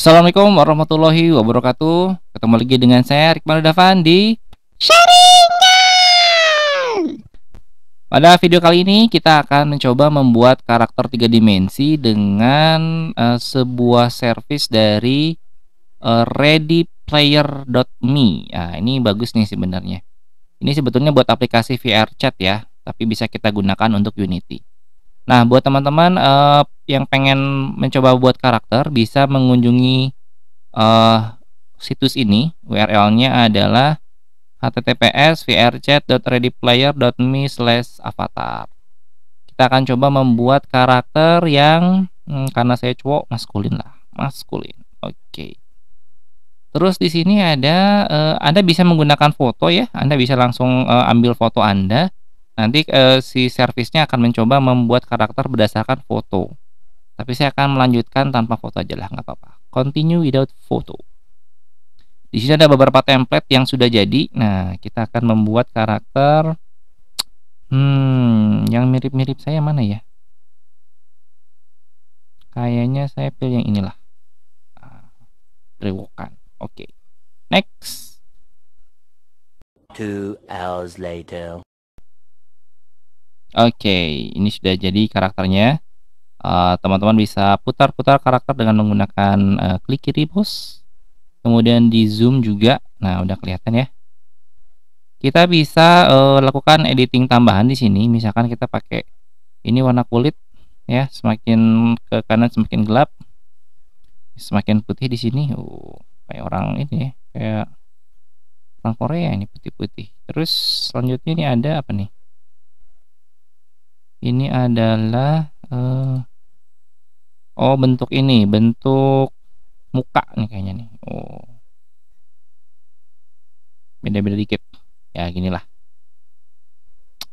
Assalamualaikum warahmatullahi wabarakatuh. Ketemu lagi dengan saya Rikman Davan di Sharingan. Pada video kali ini kita akan mencoba membuat karakter tiga dimensi dengan uh, sebuah service dari uh, eh, readyplayer.me. Nah, ini bagus nih sebenarnya. Ini sebetulnya buat aplikasi VR chat ya, tapi bisa kita gunakan untuk Unity. Nah, buat teman-teman uh, yang pengen mencoba buat karakter bisa mengunjungi uh, situs ini. URL-nya adalah https vrchat.readyplayer.me avatar. Kita akan coba membuat karakter yang hmm, karena saya cowok maskulin lah, maskulin. Oke. Terus di sini ada uh, Anda bisa menggunakan foto ya. Anda bisa langsung uh, ambil foto Anda nanti e, si servisnya akan mencoba membuat karakter berdasarkan foto tapi saya akan melanjutkan tanpa foto aja lah nggak apa-apa continue without photo di sini ada beberapa template yang sudah jadi nah kita akan membuat karakter hmm yang mirip-mirip saya mana ya kayaknya saya pilih yang inilah ah, Rewokan oke okay. next two hours later Oke, ini sudah jadi karakternya. Eh, teman-teman uh, bisa putar-putar karakter dengan menggunakan uh, klik kiri bos. Kemudian di zoom juga. Nah, udah kelihatan ya. Kita bisa uh, lakukan editing tambahan di sini. Misalkan kita pakai ini warna kulit ya, semakin ke kanan semakin gelap. Semakin putih di sini. Uh, kayak orang ini ya, Kayak orang Korea ini putih-putih. Terus selanjutnya ini ada apa nih? ini adalah uh, oh bentuk ini bentuk muka nih kayaknya nih oh beda-beda dikit ya ginilah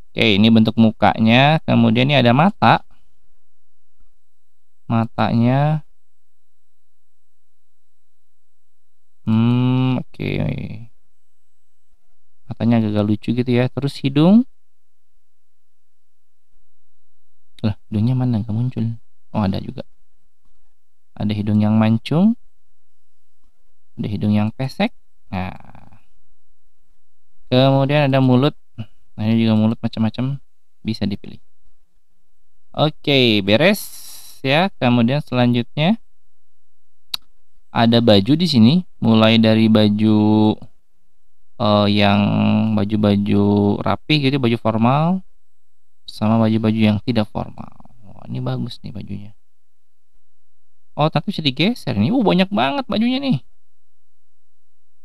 oke ini bentuk mukanya kemudian ini ada mata matanya hmm oke matanya agak lucu gitu ya terus hidung lah hidungnya mana nggak muncul oh ada juga ada hidung yang mancung ada hidung yang pesek nah kemudian ada mulut nah ini juga mulut macam-macam bisa dipilih oke beres ya kemudian selanjutnya ada baju di sini mulai dari baju uh, yang baju-baju rapi gitu baju formal sama baju-baju yang tidak formal. Oh, ini bagus nih bajunya. Oh, tapi bisa digeser nih. Oh, banyak banget bajunya nih.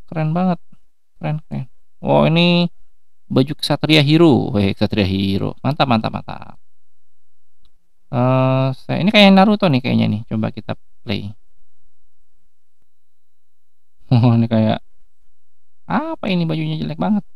Keren banget. Keren, keren. Oh, ini baju Ksatria Hero. Weh, Ksatria Hero. Mantap, mantap, mantap. Uh, saya, ini kayak Naruto nih kayaknya nih. Coba kita play. Oh, ini kayak apa ini bajunya jelek banget.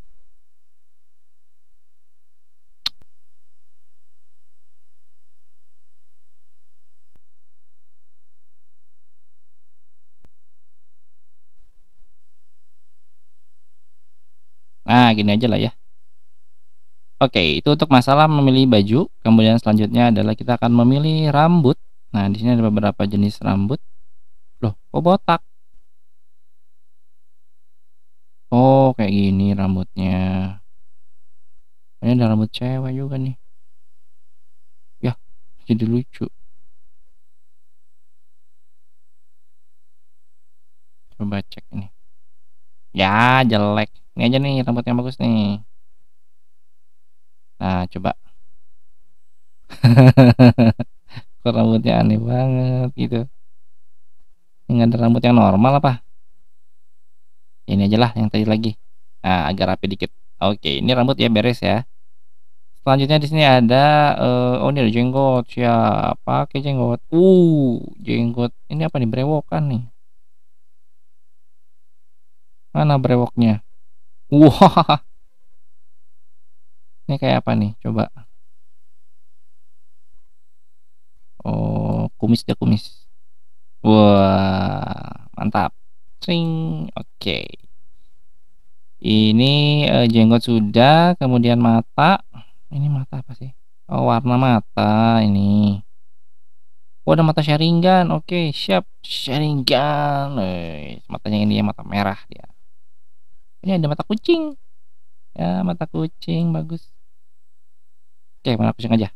nah gini aja lah ya Oke, itu untuk masalah memilih baju. Kemudian selanjutnya adalah kita akan memilih rambut. Nah, di sini ada beberapa jenis rambut. Loh, kok botak? Oh, kayak gini rambutnya. Ini ada rambut cewek juga nih. Ya, jadi lucu. Coba cek ini. Ya, jelek ini aja nih rambut yang bagus nih nah coba kok rambutnya aneh banget gitu ini ada rambut yang normal apa ini aja lah yang tadi lagi nah agak rapi dikit oke ini rambut ya beres ya selanjutnya di sini ada uh, oh ini ada jenggot siapa? ke jenggot uh jenggot ini apa nih brewokan nih mana brewoknya Wah. Ini kayak apa nih? Coba. Oh, kumis dia kumis. Wah, mantap. Cing. Oke. Okay. Ini uh, jenggot sudah, kemudian mata. Ini mata apa sih? Oh, warna mata ini. Oh, ada mata sharingan. Oke, okay, siap. Sharingan. Eh, matanya ini ya mata merah dia ini ada mata kucing ya mata kucing bagus oke mata kucing aja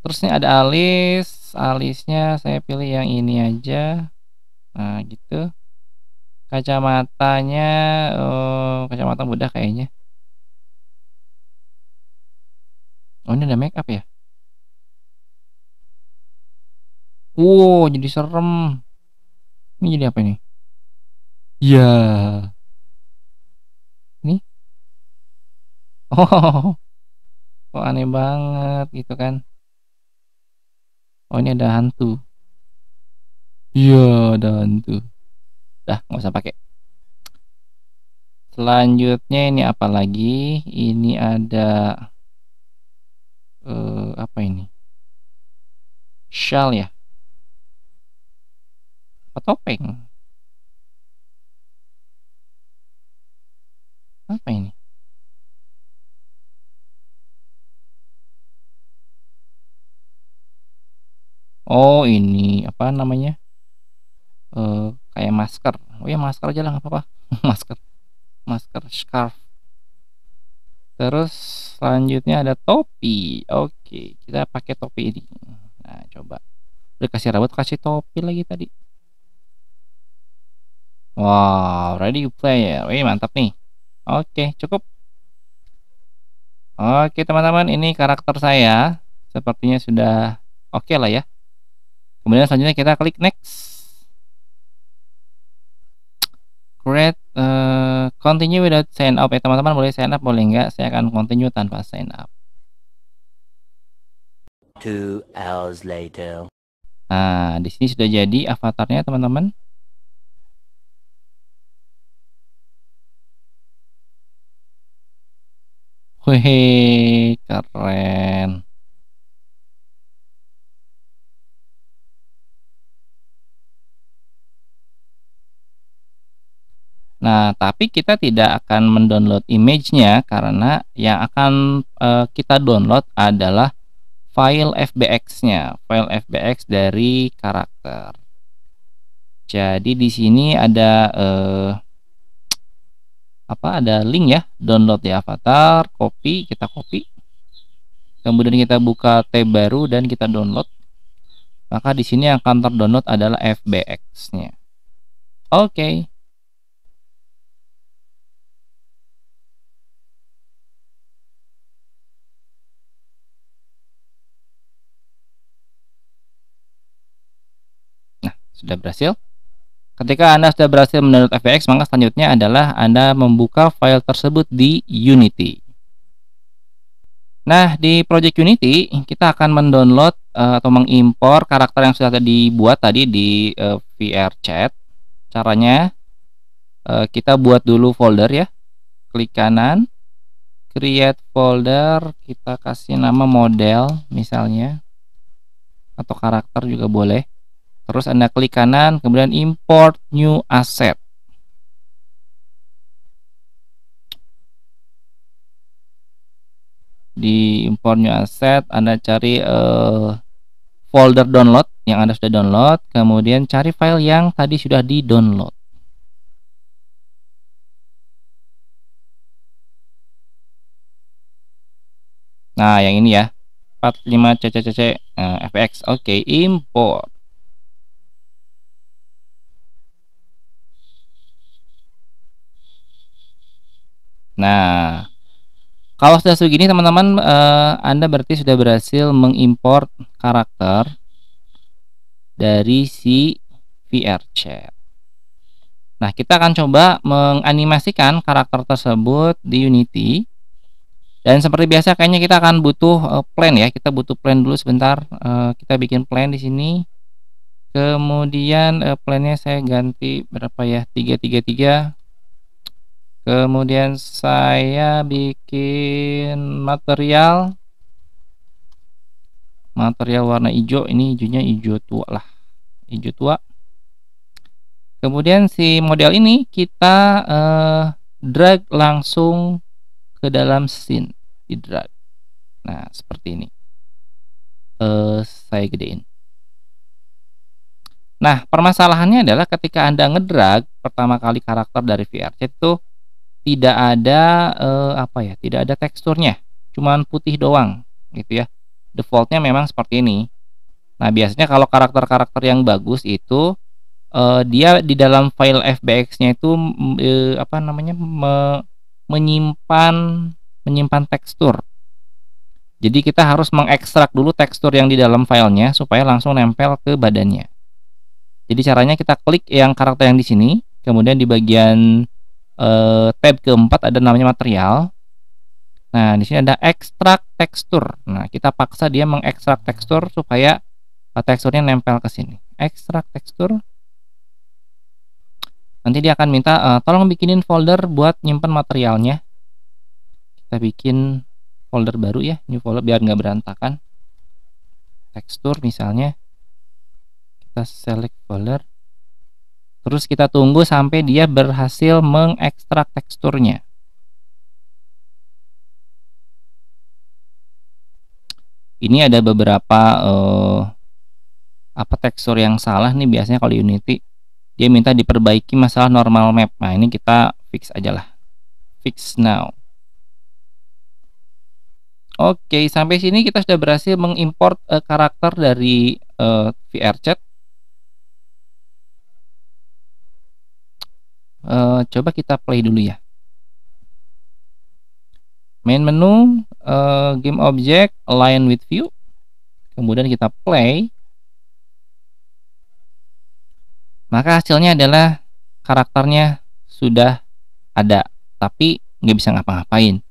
terusnya ada alis alisnya saya pilih yang ini aja nah gitu kacamatanya oh, kacamata mudah kayaknya oh ini ada make up ya wow jadi serem ini jadi apa nih Ya, Nih. Oh. Kok aneh banget gitu kan. Oh ini ada hantu. Iya ada hantu. Dah nggak usah pakai. Selanjutnya ini apa lagi? Ini ada eh apa ini? Shell ya? Apa topeng? Apa ini? Oh ini apa namanya? Uh, kayak masker. Oh ya masker aja lah nggak apa-apa. masker, masker scarf. Terus selanjutnya ada topi. Oke, kita pakai topi ini. Nah coba. Udah kasih rambut, kasih topi lagi tadi. Wow, ready player. Wih mantap nih. Oke, cukup. Oke, teman-teman, ini karakter saya. Sepertinya sudah oke okay lah ya. Kemudian selanjutnya kita klik next. Create uh, continue without sign up ya teman-teman boleh sign up boleh enggak saya akan continue tanpa sign up. Two hours later. Nah, di sini sudah jadi avatarnya teman-teman. Wih, keren. Nah, tapi kita tidak akan mendownload image-nya karena yang akan e, kita download adalah file FBX-nya, file FBX dari karakter. Jadi di sini ada eh, apa ada link ya download di avatar copy kita copy kemudian kita buka tab baru dan kita download maka di sini yang akan terdownload adalah FBX nya oke okay. Nah, sudah berhasil Ketika Anda sudah berhasil mendownload FBX, maka selanjutnya adalah Anda membuka file tersebut di Unity. Nah, di Project Unity, kita akan mendownload eh, atau mengimpor karakter yang sudah dibuat tadi di uh, eh, VR Chat. Caranya, eh, kita buat dulu folder ya. Klik kanan, create folder, kita kasih nama model misalnya, atau karakter juga boleh. Terus Anda klik kanan, kemudian import new asset. Di import new asset, Anda cari uh, folder download yang Anda sudah download, kemudian cari file yang tadi sudah di-download. Nah, yang ini ya. 45 ccc nah, fx. Oke, okay, import. Nah, kalau sudah begini teman-teman eh, Anda berarti sudah berhasil mengimpor karakter dari si VR chat. Nah, kita akan coba menganimasikan karakter tersebut di Unity. Dan seperti biasa kayaknya kita akan butuh eh, plan ya. Kita butuh plan dulu sebentar. Eh, kita bikin plan di sini. Kemudian eh, plannya saya ganti berapa ya? 333 kemudian saya bikin material material warna hijau ini hijaunya hijau tua lah hijau tua kemudian si model ini kita eh, drag langsung ke dalam scene di drag nah seperti ini eh, saya gedein nah permasalahannya adalah ketika anda ngedrag pertama kali karakter dari VRC itu tidak ada eh, apa ya tidak ada teksturnya cuman putih doang gitu ya defaultnya memang seperti ini nah biasanya kalau karakter-karakter yang bagus itu eh, dia di dalam file fbx-nya itu mm, eh, apa namanya me, menyimpan menyimpan tekstur jadi kita harus mengekstrak dulu tekstur yang di dalam filenya supaya langsung nempel ke badannya jadi caranya kita klik yang karakter yang di sini kemudian di bagian eh, tab keempat ada namanya material. Nah, di sini ada ekstrak tekstur. Nah, kita paksa dia mengekstrak tekstur supaya eh, teksturnya nempel ke sini. Ekstrak tekstur. Nanti dia akan minta uh, tolong bikinin folder buat nyimpan materialnya. Kita bikin folder baru ya, new folder biar nggak berantakan. Tekstur misalnya. Kita select folder. Terus kita tunggu sampai dia berhasil mengekstrak teksturnya. Ini ada beberapa eh, apa tekstur yang salah nih biasanya kalau Unity dia minta diperbaiki masalah normal map. Nah, ini kita fix aja lah. Fix now. Oke, sampai sini kita sudah berhasil mengimport uh, karakter dari uh, eh, VRChat. Eh, coba kita play dulu ya main menu uh, game object align with view kemudian kita play maka hasilnya adalah karakternya sudah ada tapi nggak bisa ngapa-ngapain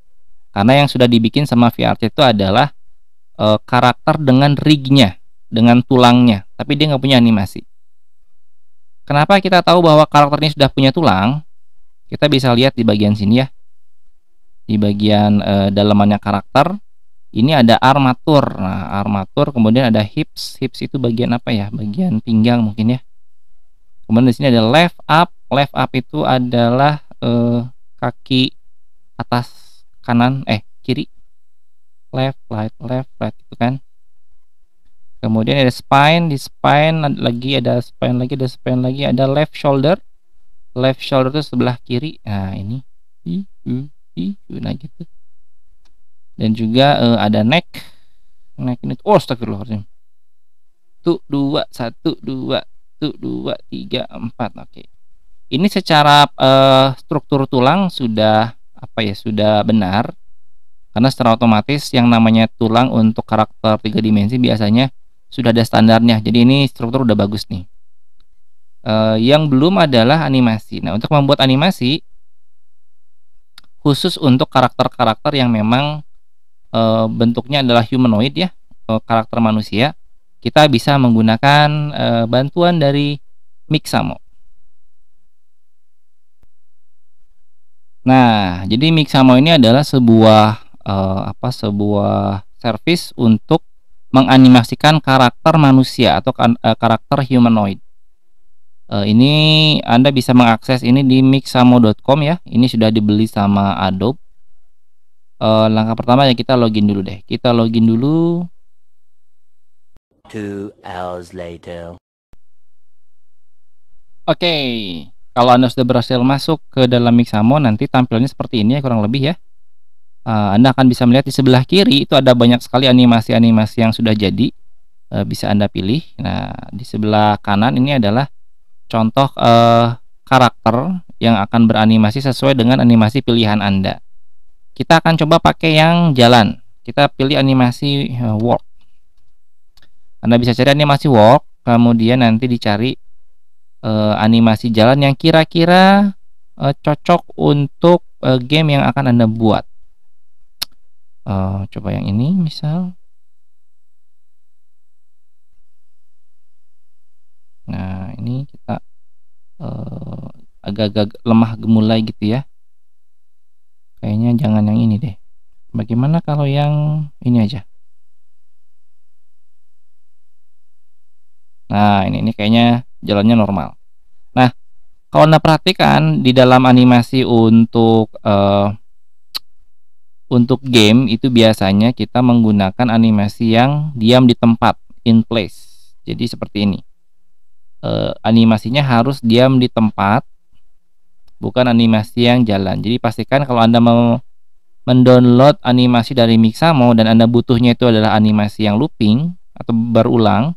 karena yang sudah dibikin sama VRT itu adalah e, karakter dengan rignya dengan tulangnya tapi dia nggak punya animasi Kenapa kita tahu bahwa karakter ini sudah punya tulang? Kita bisa lihat di bagian sini ya. Di bagian e, dalamannya karakter ini ada armatur. Nah, armatur kemudian ada hips. Hips itu bagian apa ya? Bagian pinggang mungkin ya. Kemudian di sini ada left up. Left up itu adalah e, kaki atas kanan eh kiri. Left right left right itu kan kemudian ada spine di spine lagi ada spine lagi ada spine lagi ada left shoulder left shoulder itu sebelah kiri nah ini nah gitu dan juga uh, ada neck neck ini oh astagfirullahaladzim tuh dua satu dua tuh dua tiga empat oke ini secara uh, struktur tulang sudah apa ya sudah benar karena secara otomatis yang namanya tulang untuk karakter tiga dimensi biasanya sudah ada standarnya. Jadi ini struktur udah bagus nih. Uh, yang belum adalah animasi. Nah, untuk membuat animasi khusus untuk karakter-karakter yang memang uh, bentuknya adalah humanoid ya, uh, karakter manusia, kita bisa menggunakan uh, bantuan dari Mixamo. Nah, jadi Mixamo ini adalah sebuah uh, apa sebuah service untuk menganimasikan karakter manusia atau kan, eh, karakter humanoid. Eh, ini Anda bisa mengakses ini di mixamo.com ya. Ini sudah dibeli sama Adobe. Eh, langkah pertama ya kita login dulu deh. Kita login dulu. Two hours later. Oke, kalau Anda sudah berhasil masuk ke dalam Mixamo, nanti tampilannya seperti ini ya kurang lebih ya uh, Anda akan bisa melihat di sebelah kiri itu ada banyak sekali animasi-animasi yang sudah jadi uh, bisa Anda pilih. Nah, di sebelah kanan ini adalah contoh uh, karakter yang akan beranimasi sesuai dengan animasi pilihan Anda. Kita akan coba pakai yang jalan. Kita pilih animasi uh, walk. Anda bisa cari animasi walk, kemudian nanti dicari uh, animasi jalan yang kira-kira uh, cocok untuk uh, game yang akan Anda buat uh, coba yang ini misal nah ini kita eh, agak-agak uh, lemah gemulai gitu ya kayaknya jangan yang ini deh bagaimana kalau yang ini aja Nah, ini ini kayaknya jalannya normal. Nah, kalau Anda perhatikan di dalam animasi untuk uh, untuk game itu biasanya kita menggunakan animasi yang diam di tempat in place jadi seperti ini e, animasinya harus diam di tempat bukan animasi yang jalan jadi pastikan kalau anda mau mendownload animasi dari Mixamo dan anda butuhnya itu adalah animasi yang looping atau berulang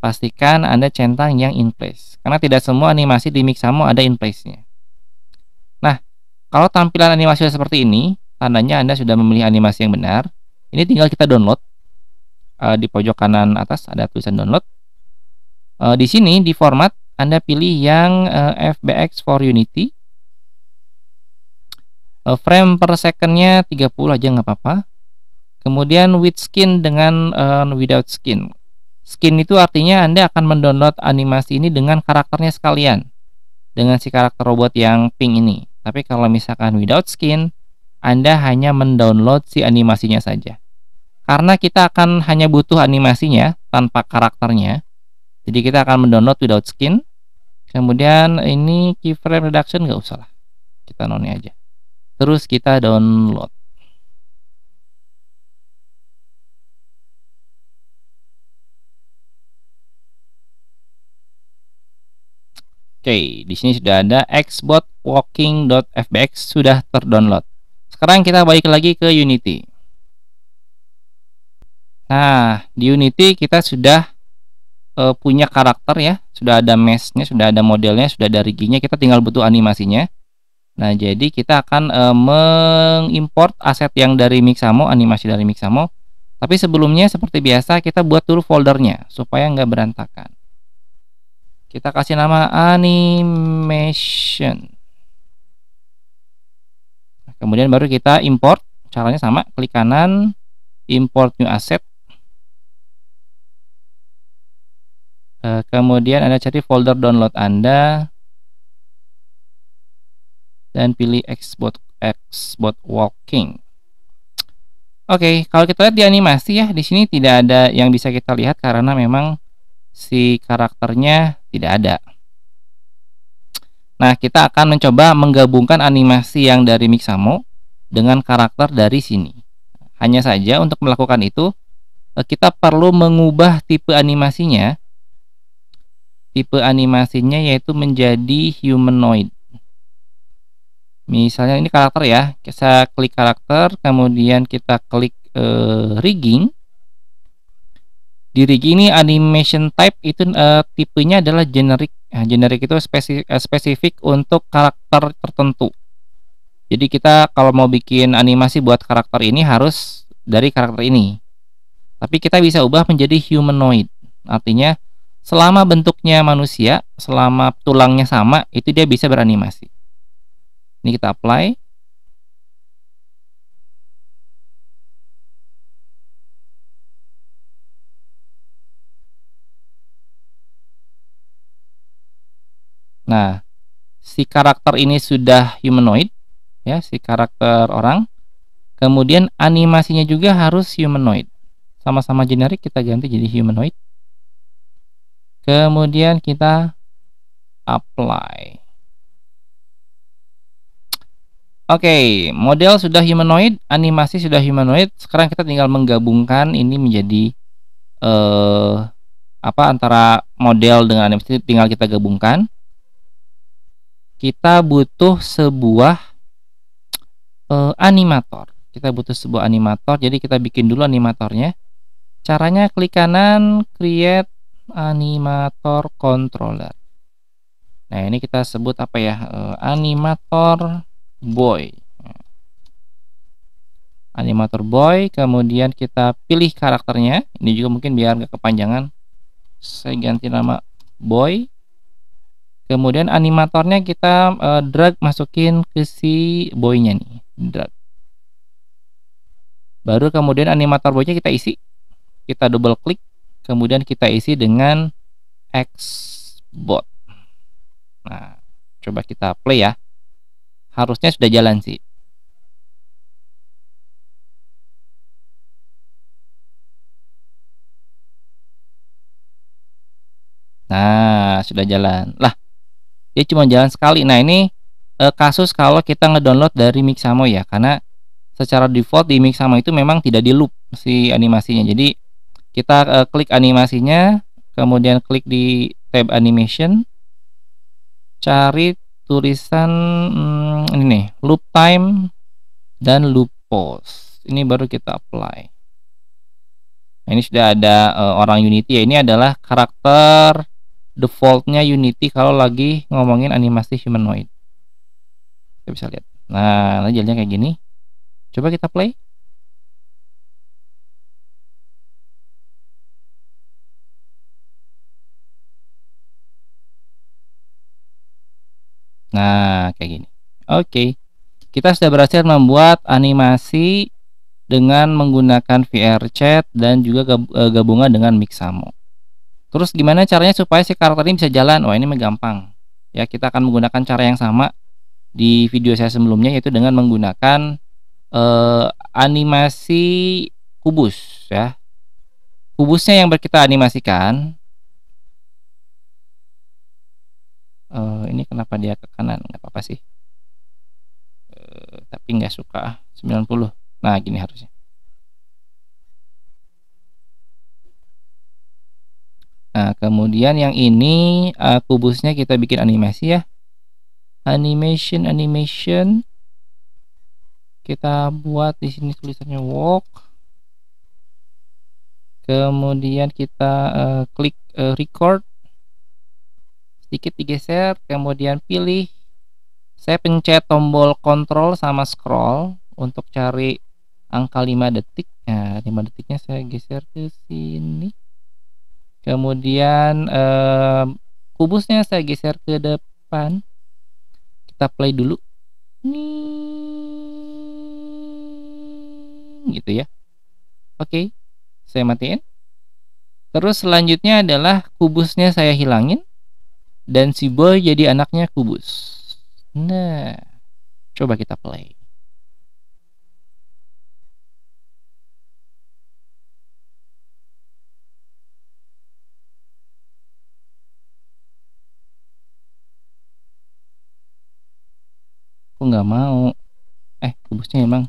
pastikan anda centang yang in place karena tidak semua animasi di Mixamo ada in place nya nah kalau tampilan animasi seperti ini tandanya Anda sudah memilih animasi yang benar. Ini tinggal kita download. Uh, di pojok kanan atas ada tulisan download. Uh, di sini di format Anda pilih yang uh, eh, FBX for Unity. Uh, frame per secondnya 30 aja nggak apa-apa. Kemudian with skin dengan uh, without skin. Skin itu artinya Anda akan mendownload animasi ini dengan karakternya sekalian. Dengan si karakter robot yang pink ini. Tapi kalau misalkan without skin, anda hanya mendownload si animasinya saja. Karena kita akan hanya butuh animasinya tanpa karakternya. Jadi kita akan mendownload without skin. Kemudian ini keyframe reduction nggak usah lah. Kita noni aja. Terus kita download. Oke, di sini sudah ada fbx sudah terdownload sekarang kita balik lagi ke Unity nah di Unity kita sudah e, punya karakter ya sudah ada mesh-nya, sudah ada modelnya sudah ada rig-nya, kita tinggal butuh animasinya nah jadi kita akan e, mengimport aset yang dari Mixamo animasi dari Mixamo tapi sebelumnya seperti biasa kita buat dulu foldernya supaya nggak berantakan kita kasih nama animation kemudian baru kita import caranya sama klik kanan import new asset eh, kemudian anda cari folder download anda dan pilih export export walking oke okay, kalau kita lihat di animasi ya di sini tidak ada yang bisa kita lihat karena memang si karakternya tidak ada Nah, kita akan mencoba menggabungkan animasi yang dari Mixamo dengan karakter dari sini. Hanya saja untuk melakukan itu, eh, kita perlu mengubah tipe animasinya. Tipe animasinya yaitu menjadi humanoid. Misalnya ini karakter ya, kita klik karakter, kemudian kita klik e, rigging. Di rigging ini animation type itu e, tipenya adalah generic Ya, generik itu spesifik, eh, spesifik untuk karakter tertentu. Jadi kita kalau mau bikin animasi buat karakter ini harus dari karakter ini. Tapi kita bisa ubah menjadi humanoid. Artinya selama bentuknya manusia, selama tulangnya sama, itu dia bisa beranimasi. Ini kita apply. Nah, si karakter ini sudah humanoid ya, si karakter orang. Kemudian animasinya juga harus humanoid. Sama-sama generik kita ganti jadi humanoid. Kemudian kita apply. Oke, okay, model sudah humanoid, animasi sudah humanoid. Sekarang kita tinggal menggabungkan ini menjadi eh, apa antara model dengan animasi tinggal kita gabungkan kita butuh sebuah uh, animator. Kita butuh sebuah animator. Jadi kita bikin dulu animatornya. Caranya klik kanan create animator controller. Nah, ini kita sebut apa ya? Uh, animator boy. Animator boy, kemudian kita pilih karakternya. Ini juga mungkin biar nggak kepanjangan. Saya ganti nama boy. Kemudian animatornya kita uh, drag masukin ke si boynya nih, drag. Baru kemudian animator boynya kita isi, kita double klik, kemudian kita isi dengan X bot Nah, coba kita play ya. Harusnya sudah jalan sih. Nah, sudah jalan. Lah, dia cuma jalan sekali nah ini e, kasus kalau kita ngedownload dari Mixamo ya karena secara default di Mixamo itu memang tidak di loop si animasinya jadi kita e, klik animasinya kemudian klik di tab animation cari tulisan hmm, ini nih loop time dan loop pause ini baru kita apply nah, ini sudah ada e, orang Unity ya ini adalah karakter defaultnya Unity kalau lagi ngomongin animasi humanoid kita bisa lihat nah jadinya kayak gini coba kita play Nah, kayak gini. Oke. Okay. Kita sudah berhasil membuat animasi dengan menggunakan VR Chat dan juga eh, gabungan dengan Mixamo. Terus gimana caranya supaya si karakter ini bisa jalan? Wah, ini mah gampang. Ya, kita akan menggunakan cara yang sama di video saya sebelumnya yaitu dengan menggunakan eh, animasi kubus ya. Kubusnya yang kita animasikan. Eh, ini kenapa dia ke kanan? Enggak apa-apa sih. Eh, tapi nggak suka 90. Nah, gini harusnya. Nah, kemudian yang ini uh, kubusnya kita bikin animasi ya. Animation animation kita buat di sini tulisannya walk. Kemudian kita uh, klik uh, record. Sedikit digeser, kemudian pilih saya pencet tombol control sama scroll untuk cari angka 5 detik. Nah, 5 detiknya saya geser ke sini kemudian uh, kubusnya saya geser ke depan kita play dulu nih gitu ya oke okay. saya matiin terus selanjutnya adalah kubusnya saya hilangin dan si boy jadi anaknya kubus nah coba kita play nggak mau eh kubusnya emang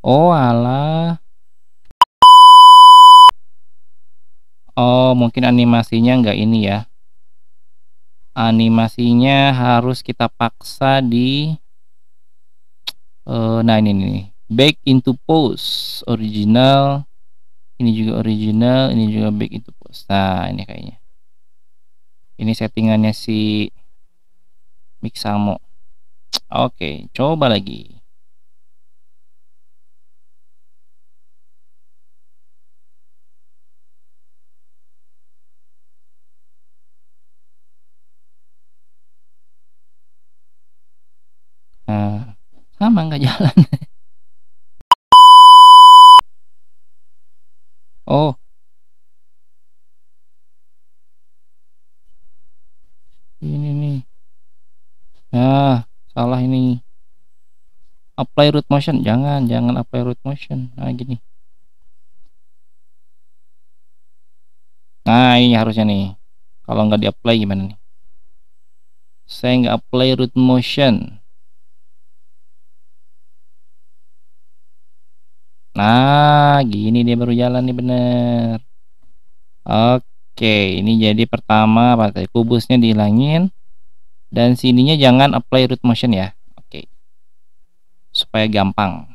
oh alah oh mungkin animasinya nggak ini ya animasinya harus kita paksa di uh, nah ini nih back into pose original ini juga original ini juga back into pose nah ini kayaknya ini settingannya si sama Oke, coba lagi. Nah, sama nggak jalan. salah ini apply root motion jangan jangan apply root motion nah gini nah ini harusnya nih kalau nggak di apply gimana nih saya nggak apply root motion nah gini dia baru jalan nih bener oke ini jadi pertama pakai kubusnya dihilangin dan sininya jangan apply root motion ya oke okay. supaya gampang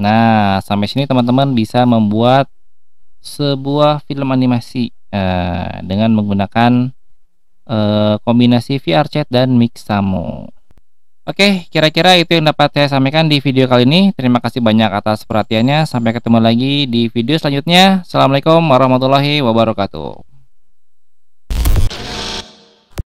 nah sampai sini teman-teman bisa membuat sebuah film animasi uh, dengan menggunakan uh, kombinasi VRChat dan Mixamo Oke, kira-kira itu yang dapat saya sampaikan di video kali ini. Terima kasih banyak atas perhatiannya. Sampai ketemu lagi di video selanjutnya. Assalamualaikum warahmatullahi wabarakatuh.